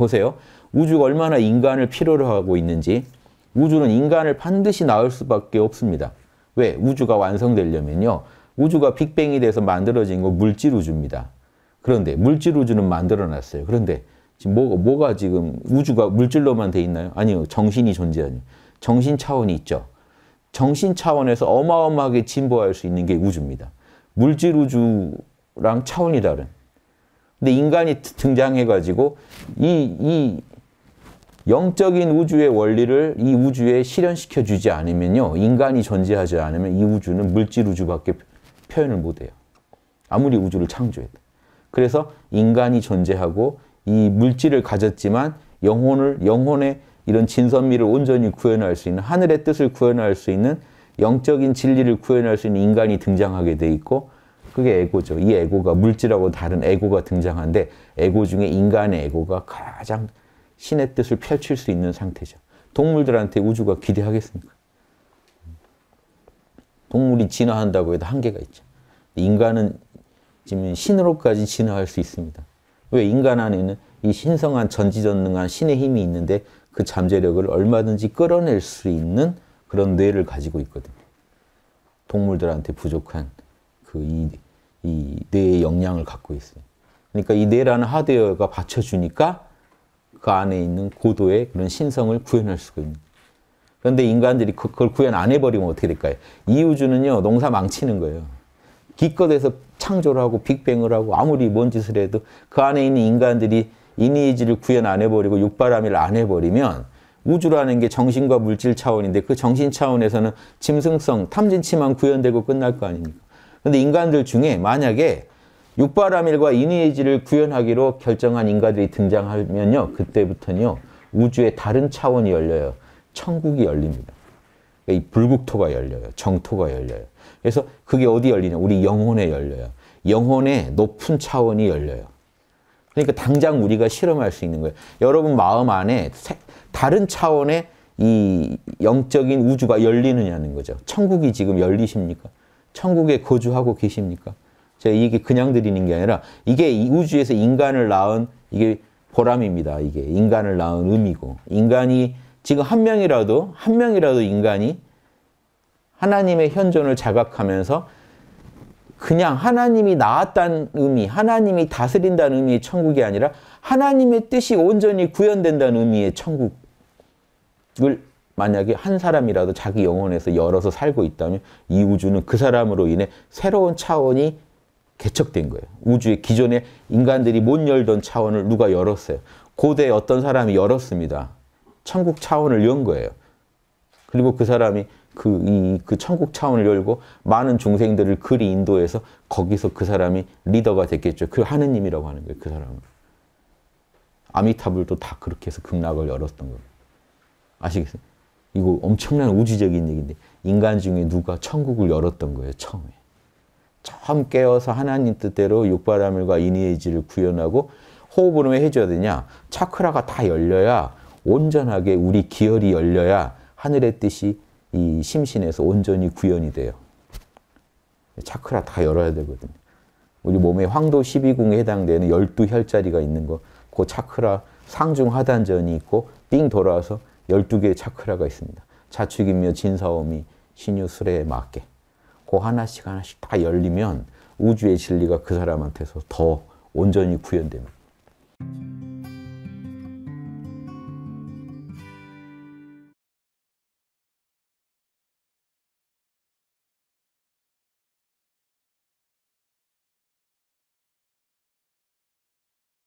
보세요. 우주가 얼마나 인간을 필요로 하고 있는지 우주는 인간을 반드시 낳을 수밖에 없습니다. 왜? 우주가 완성되려면요. 우주가 빅뱅이 돼서 만들어진 거 물질 우주입니다. 그런데 물질 우주는 만들어놨어요. 그런데 지금 뭐, 뭐가 지금 우주가 물질로만 돼 있나요? 아니요. 정신이 존재하니 정신 차원이 있죠. 정신 차원에서 어마어마하게 진보할 수 있는 게 우주입니다. 물질 우주랑 차원이 다른 근데 인간이 등장해가지고 이, 이 영적인 우주의 원리를 이 우주에 실현시켜 주지 않으면요. 인간이 존재하지 않으면 이 우주는 물질 우주밖에 표현을 못해요. 아무리 우주를 창조해도. 그래서 인간이 존재하고 이 물질을 가졌지만 영혼을, 영혼의 이런 진선미를 온전히 구현할 수 있는 하늘의 뜻을 구현할 수 있는 영적인 진리를 구현할 수 있는 인간이 등장하게 돼 있고 그게 에고죠. 이 에고가 물질하고 다른 에고가 등장하데 에고 중에 인간의 에고가 가장 신의 뜻을 펼칠 수 있는 상태죠. 동물들한테 우주가 기대하겠습니까? 동물이 진화한다고 해도 한계가 있죠. 인간은 지금 신으로까지 진화할 수 있습니다. 왜 인간 안에는 이 신성한 전지전능한 신의 힘이 있는데 그 잠재력을 얼마든지 끌어낼 수 있는 그런 뇌를 가지고 있거든요. 동물들한테 부족한 그이 이 뇌의 역량을 갖고 있어요. 그러니까 이 뇌라는 하드웨어가 받쳐주니까 그 안에 있는 고도의 그런 신성을 구현할 수가 있는. 그런데 인간들이 그, 그걸 구현 안 해버리면 어떻게 될까요? 이 우주는요, 농사 망치는 거예요. 기껏해서 창조를 하고 빅뱅을 하고 아무리 뭔 짓을 해도 그 안에 있는 인간들이 이니지를 구현 안 해버리고 육바람일 안 해버리면 우주라는 게 정신과 물질 차원인데 그 정신 차원에서는 짐승성, 탐진치만 구현되고 끝날 거 아닙니까? 그런데 인간들 중에 만약에 육바라밀과 이니에지를 구현하기로 결정한 인간들이 등장하면요. 그때부터는요. 우주의 다른 차원이 열려요. 천국이 열립니다. 그러니까 이 불국토가 열려요. 정토가 열려요. 그래서 그게 어디 열리냐? 우리 영혼에 열려요. 영혼의 높은 차원이 열려요. 그러니까 당장 우리가 실험할 수 있는 거예요. 여러분 마음 안에 다른 차원의 이 영적인 우주가 열리느냐는 거죠. 천국이 지금 열리십니까? 천국에 거주하고 계십니까? 제가 이게 그냥 드리는 게 아니라 이게 우주에서 인간을 낳은 이게 보람입니다. 이게 인간을 낳은 의미고 인간이 지금 한 명이라도 한 명이라도 인간이 하나님의 현존을 자각하면서 그냥 하나님이 나았다는 의미, 하나님이 다스린다는 의미의 천국이 아니라 하나님의 뜻이 온전히 구현된다는 의미의 천국을 만약에 한 사람이라도 자기 영혼에서 열어서 살고 있다면 이 우주는 그 사람으로 인해 새로운 차원이 개척된 거예요. 우주의 기존에 인간들이 못 열던 차원을 누가 열었어요. 고대 어떤 사람이 열었습니다. 천국 차원을 연 거예요. 그리고 그 사람이 그, 이, 그 천국 차원을 열고 많은 중생들을 그리 인도해서 거기서 그 사람이 리더가 됐겠죠. 그 하느님이라고 하는 거예요. 그 사람은. 아미타불도 다 그렇게 해서 극락을 열었던 거예요. 아시겠어요? 이거 엄청난 우주적인 얘기인데 인간 중에 누가 천국을 열었던 거예요. 처음에. 처음 깨어서 하나님 뜻대로 육바라밀과 이니에지를 구현하고 호흡을 왜 해줘야 되냐? 차크라가 다 열려야 온전하게 우리 기혈이 열려야 하늘의 뜻이 이 심신에서 온전히 구현이 돼요. 차크라 다 열어야 되거든요. 우리 몸에 황도 12궁에 해당되는 12혈자리가 있는 거, 그 차크라 상중 하단전이 있고 삥 돌아서 12개의 차크라가 있습니다. 자축이며 진사오미, 신유술에 맞게. 그 하나씩 하나씩 다 열리면 우주의 진리가 그 사람한테서 더 온전히 구현됩니다.